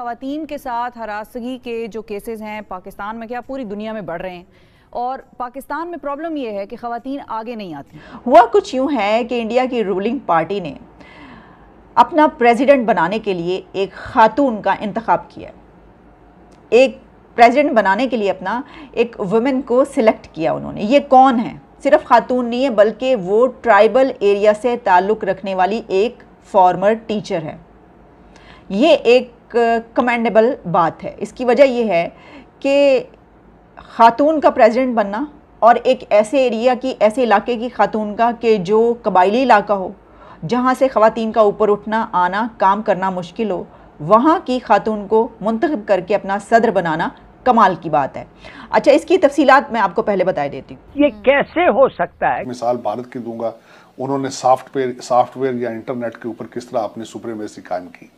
खातन के साथ हरासगी के जो केसेस हैं पाकिस्तान में क्या पूरी दुनिया में बढ़ रहे हैं और पाकिस्तान में प्रॉब्लम यह है कि खातन आगे नहीं आती हुआ कुछ यूँ है कि इंडिया की रूलिंग पार्टी ने अपना प्रेसिडेंट बनाने के लिए एक खातून का इंतखब किया एक प्रेसिडेंट बनाने के लिए अपना एक वुमेन को सिलेक्ट किया उन्होंने ये कौन है सिर्फ खातून नहीं है बल्कि वो ट्राइबल एरिया से ताल्लुक़ रखने वाली एक फॉर्मर टीचर है ये एक कमेंडेबल बात है इसकी वजह यह है कि ख़ातून का प्रेसिडेंट बनना और एक ऐसे एरिया की ऐसे इलाके की खातून का कि जो कबायली इलाका हो जहाँ से ख़वान का ऊपर उठना आना काम करना मुश्किल हो वहाँ की खातून को मंतखब करके अपना सदर बनाना कमाल की बात है अच्छा इसकी तफसीत मैं आपको पहले बता देती हूँ ये कैसे हो सकता है मिसाल भारत की दूंगा उन्होंने सॉफ्टवेयर सॉफ्टवेयर या इंटरनेट के ऊपर किस तरह अपनी सुप्रीमेसी कायम की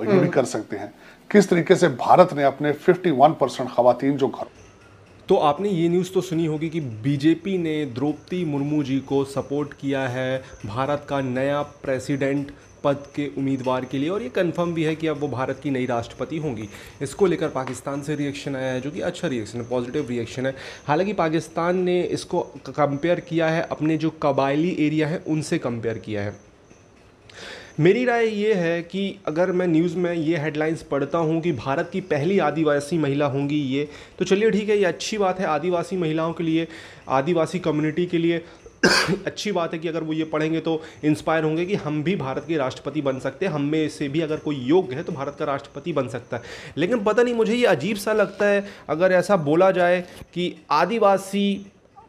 ये भी हम्म। कर सकते हैं किस तरीके से भारत ने अपने 51 परसेंट खातन जो घर तो आपने ये न्यूज़ तो सुनी होगी कि बीजेपी ने द्रौपदी मुर्मू जी को सपोर्ट किया है भारत का नया प्रेसिडेंट पद के उम्मीदवार के लिए और ये कंफर्म भी है कि अब वो भारत की नई राष्ट्रपति होंगी इसको लेकर पाकिस्तान से रिएक्शन आया है जो कि अच्छा रिएक्शन है पॉजिटिव रिएक्शन है हालांकि पाकिस्तान ने इसको कंपेयर किया है अपने जो कबायली एरिया है उनसे कंपेयर किया है मेरी राय ये है कि अगर मैं न्यूज़ में ये हेडलाइंस पढ़ता हूँ कि भारत की पहली आदिवासी महिला होंगी ये तो चलिए ठीक है ये अच्छी बात है आदिवासी महिलाओं के लिए आदिवासी कम्युनिटी के लिए अच्छी बात है कि अगर वो ये पढ़ेंगे तो इंस्पायर होंगे कि हम भी भारत के राष्ट्रपति बन सकते हैं हम में से भी अगर कोई योग्य है तो भारत का राष्ट्रपति बन सकता है लेकिन पता नहीं मुझे ये अजीब सा लगता है अगर ऐसा बोला जाए कि आदिवासी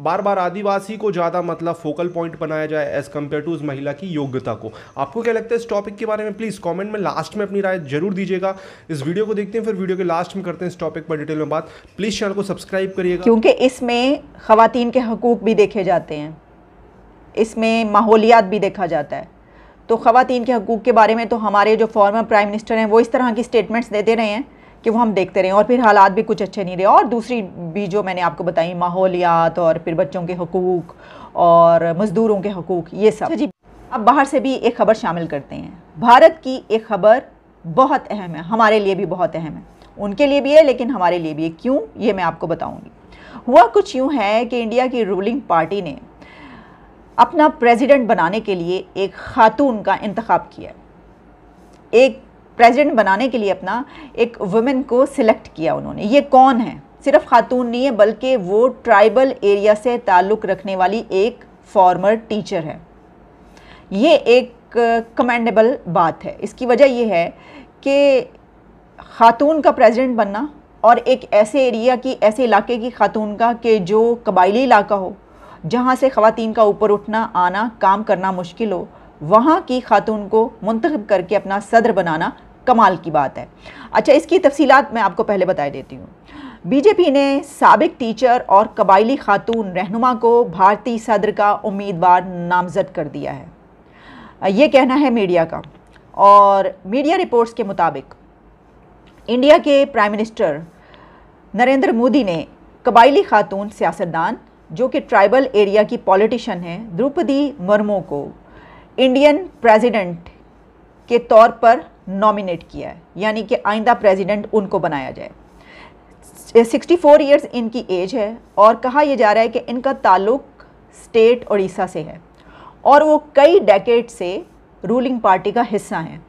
बार बार आदिवासी को ज़्यादा मतलब फोकल पॉइंट बनाया जाए एज़ कम्पेयर टू उस महिला की योग्यता को आपको क्या लगता है इस टॉपिक के बारे में प्लीज़ कमेंट में लास्ट में अपनी राय जरूर दीजिएगा इस वीडियो को देखते हैं फिर वीडियो के लास्ट में करते हैं इस टॉपिक पर डिटेल में बात प्लीज़ चैनल को सब्सक्राइब करिएगा क्योंकि इसमें खातन के हकूक़ भी देखे जाते हैं इसमें माहौलियात भी देखा जाता है तो खातन के हकूक़ के बारे में तो हमारे जो फॉर्मर प्राइम मिनिस्टर हैं वो इस तरह की स्टेटमेंट्स देते रहे हैं कि वो हम देखते रहें और फिर हालात भी कुछ अच्छे नहीं रहे और दूसरी भी जो मैंने आपको बताई माहौलियात और फिर बच्चों के हकूक़ और मज़दूरों के हकूक़ ये सब अच्छा जी अब बाहर से भी एक ख़बर शामिल करते हैं भारत की एक ख़बर बहुत अहम है हमारे लिए भी बहुत अहम है उनके लिए भी है लेकिन हमारे लिए भी है क्यों ये मैं आपको बताऊंगी हुआ कुछ यूं है कि इंडिया की रूलिंग पार्टी ने अपना प्रेसिडेंट बनाने के लिए एक खातून का इंतखब किया एक प्रेसिडेंट बनाने के लिए अपना एक वुमेन को सिलेक्ट किया उन्होंने ये कौन है सिर्फ खातून नहीं है बल्कि वो ट्राइबल एरिया से ताल्लुक़ रखने वाली एक फॉर्मर टीचर है ये एक कमेंडेबल बात है इसकी वजह यह है कि खातून का प्रेसिडेंट बनना और एक ऐसे एरिया की ऐसे इलाके की खातून का कि जो कबायली इलाका हो जहाँ से ख़वान का ऊपर उठना आना काम करना मुश्किल हो वहाँ की खातून को मंतखब करके अपना सदर बनाना कमाल की बात है अच्छा इसकी तफसीत मैं आपको पहले बता देती हूँ बीजेपी ने सबक टीचर और कबायली खातून रहनुमा को भारतीय सदर का उम्मीदवार नामजद कर दिया है ये कहना है मीडिया का और मीडिया रिपोर्ट्स के मुताबिक इंडिया के प्राइम मिनिस्टर नरेंद्र मोदी ने कबायली खातून सियासतदान जो कि ट्राइबल एरिया की पॉलिटिशन हैं द्रौपदी मुर्मू को इंडियन प्रेसिडेंट के तौर पर नॉमिनेट किया है यानी कि आइंदा प्रेसिडेंट उनको बनाया जाए 64 इयर्स इनकी एज है और कहा यह जा रहा है कि इनका ताल्लुक स्टेट उड़ीसा से है और वो कई डेकेड से रूलिंग पार्टी का हिस्सा हैं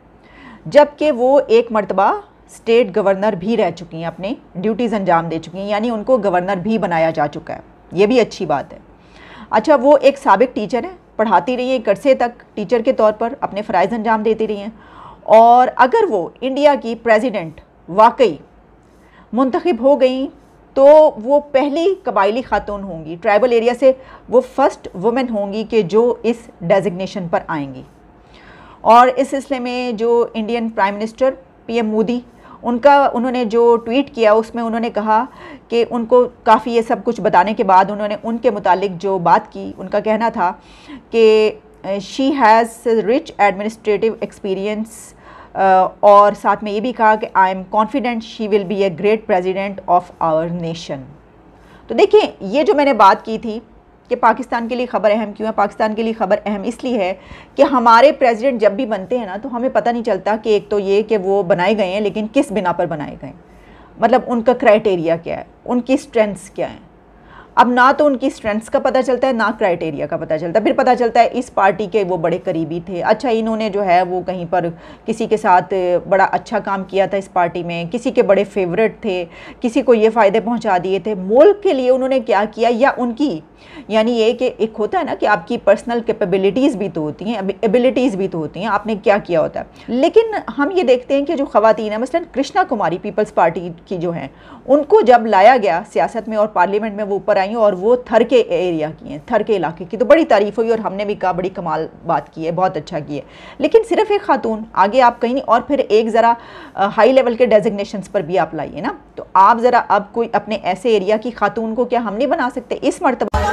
जबकि वो एक मरतबा स्टेट गवर्नर भी रह चुकी हैं अपने ड्यूटीज़ अंजाम दे चुकी हैं यानी उनको गवर्नर भी बनाया जा चुका है ये भी अच्छी बात है अच्छा वो एक सबक टीचर हैं पढ़ाती रही हैं एक अरसे तक टीचर के तौर पर अपने फ़रज़ अंजाम देती रही हैं और अगर वो इंडिया की प्रेसिडेंट वाकई मुंतखब हो गई तो वो पहली कबायली खातून होंगी ट्राइबल एरिया से वो फ़र्स्ट वुमेन होंगी कि जो इस डेजिग्नेशन पर आएंगी और इस सिलसिले में जो Indian prime minister PM Modi उनका उन्होंने जो ट्वीट किया उसमें उन्होंने कहा कि उनको काफ़ी ये सब कुछ बताने के बाद उन्होंने उनके मुतालिक जो बात की उनका कहना था कि she has rich administrative experience और साथ में ये भी कहा कि I am confident she will be a great president of our nation तो देखिए ये जो मैंने बात की थी कि पाकिस्तान के लिए खबर अहम क्यों है पाकिस्तान के लिए खबर अहम इसलिए है कि हमारे प्रेसिडेंट जब भी बनते हैं ना तो हमें पता नहीं चलता कि एक तो ये कि वो बनाए गए हैं लेकिन किस बिना पर बनाए गए मतलब उनका क्राइटेरिया क्या है उनकी स्ट्रेंथ्स क्या हैं अब ना तो उनकी स्ट्रेंथ्स का पता चलता है ना क्राइटेरिया का पता चलता है फिर पता चलता है इस पार्टी के वो बड़े करीबी थे अच्छा इन्होंने जो है वो कहीं पर किसी के साथ बड़ा अच्छा काम किया था इस पार्टी में किसी के बड़े फेवरेट थे किसी को ये फ़ायदे पहुंचा दिए थे मुल्क के लिए उन्होंने क्या किया या उनकी यानी ये कि एक होता है ना कि आपकी पर्सनल कैपेबिलिटीज़ भी तो होती हैं एबिलिटीज़ भी तो होती हैं आपने क्या किया होता है लेकिन हम ये देखते हैं कि जो ख़वातीन हैं मसलन कृष्णा कुमारी पीपल्स पार्टी की जो हैं उनको जब लाया गया सियासत में और पार्लियामेंट में वो ऊपर आई और वो थर के एरिया की हैं थर के इलाके की तो बड़ी तारीफ़ हुई और हमने भी कहा बड़ी कमाल बात की है बहुत अच्छा की है लेकिन सिर्फ एक खातून आगे आप कहीं नहीं और फिर एक ज़रा हाई लेवल के डेजिग्नेशन पर भी आप लाइए ना तो आप ज़रा अब कोई अपने ऐसे एरिया की खातून को क्या हम नहीं बना सकते इस मरतबा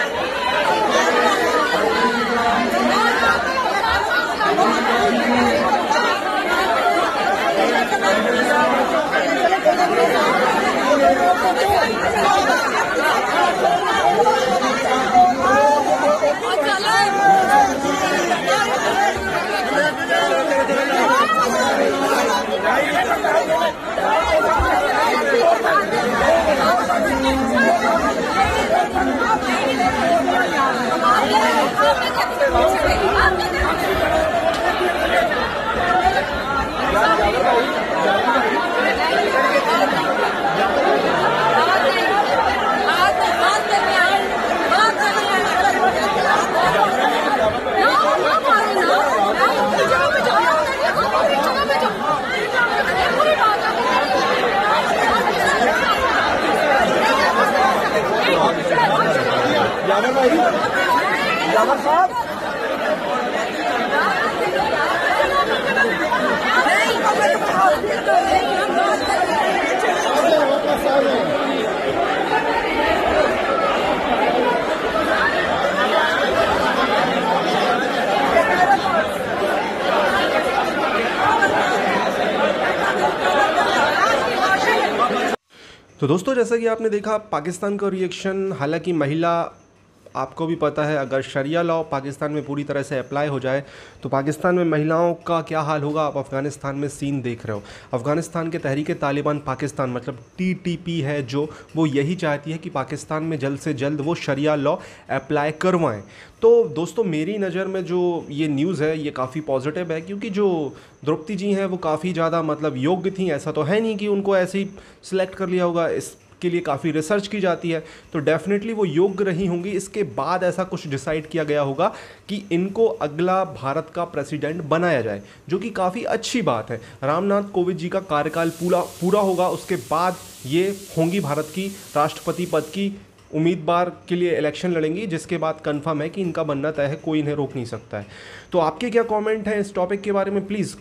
तो दोस्तों जैसा कि आपने देखा पाकिस्तान का रिएक्शन हालांकि महिला आपको भी पता है अगर शरिया लॉ पाकिस्तान में पूरी तरह से अप्लाई हो जाए तो पाकिस्तान में महिलाओं का क्या हाल होगा आप अफ़गानिस्तान में सीन देख रहे हो अफ़गानिस्तान के तहरीक तालिबान पाकिस्तान मतलब टी है जो वो यही चाहती है कि पाकिस्तान में जल्द से जल्द वो शरिया लॉ अप्लाई करवाएँ तो दोस्तों मेरी नज़र में जो ये न्यूज़ है ये काफ़ी पॉजिटिव है क्योंकि जो द्रौपदी जी हैं वो काफ़ी ज़्यादा मतलब योग्य थी ऐसा तो है नहीं कि उनको ऐसे ही सिलेक्ट कर लिया होगा इस के लिए काफ़ी रिसर्च की जाती है तो डेफिनेटली वो योग्य रही होंगी इसके बाद ऐसा कुछ डिसाइड किया गया होगा कि इनको अगला भारत का प्रेसिडेंट बनाया जाए जो कि काफ़ी अच्छी बात है रामनाथ कोविंद जी का कार्यकाल पूरा पूरा होगा उसके बाद ये होंगी भारत की राष्ट्रपति पद की उम्मीदवार के लिए इलेक्शन लड़ेंगी जिसके बाद कंफर्म है कि इनका बनना तय है कोई इन्हें रोक नहीं सकता है तो आपके क्या कमेंट हैं इस टॉपिक के बारे में प्लीज़